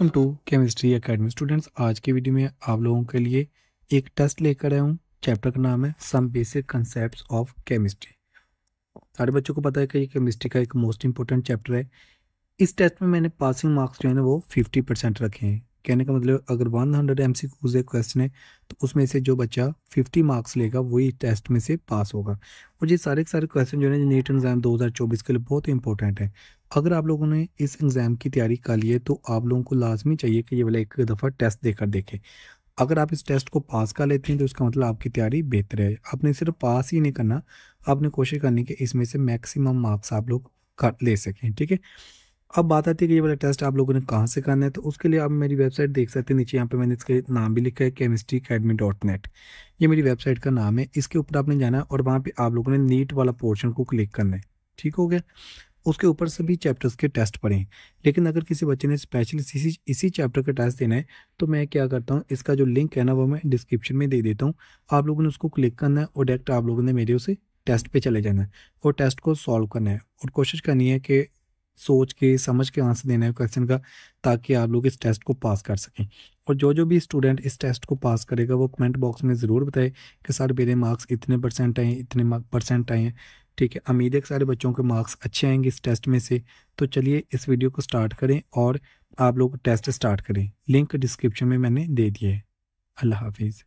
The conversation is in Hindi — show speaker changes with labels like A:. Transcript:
A: welcome to chemistry academy students आज के वीडियो में आप लोगों के लिए एक टेस्ट लेकर आया हूँ चैप्टर का नाम है some basic concept of chemistry सारे बच्चों को पता है कि ये केमिस्ट्री का एक मोस्ट इंपॉर्टेंट चैप्टर है इस टेस्ट में मैंने पासिंग मार्क्स जो है ना वो फिफ्टी परसेंट रखे हैं कहने का मतलब अगर one hundred M C Qs question है तो उसमें से जो बच्चा फिफ्टी मार्क्स लेगा वही टेस्ट में से पास होगा और ये सारे के सारे क्वेश्चन जो है नीट एग्जाम दो हज़ार चौबीस के लिए बहुत इंपॉर्टेंट है अगर आप लोगों ने इस एग्ज़ाम की तैयारी कर ली है तो आप लोगों को लाजमी चाहिए कि ये वाला एक दफ़ा टेस्ट देकर देखें अगर आप इस टेस्ट को पास कर लेते हैं तो इसका मतलब आपकी तैयारी बेहतर है आपने सिर्फ पास ही नहीं करना आपने कोशिश करनी कि इसमें से मैक्सिमम मार्क्स आप लोग कर ले सकें ठीक है अब बात आती है कि ये वाला टेस्ट आप लोगों ने कहाँ से करना है तो उसके लिए आप मेरी वेबसाइट देख सकते हैं नीचे यहाँ पे मैंने इसके नाम भी लिखा है केमिस्ट्री अकेडमी डॉट नेट ये मेरी वेबसाइट का नाम है इसके ऊपर आपने जाना है और वहाँ पे आप लोगों ने नीट वाला पोर्शन को क्लिक करना है ठीक हो गया उसके ऊपर सभी चैप्टर्स के टेस्ट पढ़ें लेकिन अगर किसी बच्चे ने स्पेशल इसी इसी चैप्टर का टेस्ट देना है तो मैं क्या करता हूँ इसका जो लिंक है ना वो मैं डिस्क्रिप्शन में दे देता हूँ आप लोगों ने उसको क्लिक करना है और डायरेक्ट आप लोगों ने मेरे उसे टेस्ट पे चले जाना है और टेस्ट को सॉल्व करना है और कोशिश करनी है कि सोच के समझ के आंसर देना है क्वेश्चन का ताकि आप लोग इस टेस्ट को पास कर सकें और जो जो भी स्टूडेंट इस टेस्ट को पास करेगा वो कमेंट बॉक्स में ज़रूर बताए कि सर मेरे मार्क्स इतने परसेंट आए इतने परसेंट आए हैं ठीक है उम्मीद है कि सारे बच्चों के मार्क्स अच्छे आएंगे इस टेस्ट में से तो चलिए इस वीडियो को स्टार्ट करें और आप लोग टेस्ट स्टार्ट करें लिंक डिस्क्रिप्शन में मैंने दे दिया है अल्लाह हाफिज़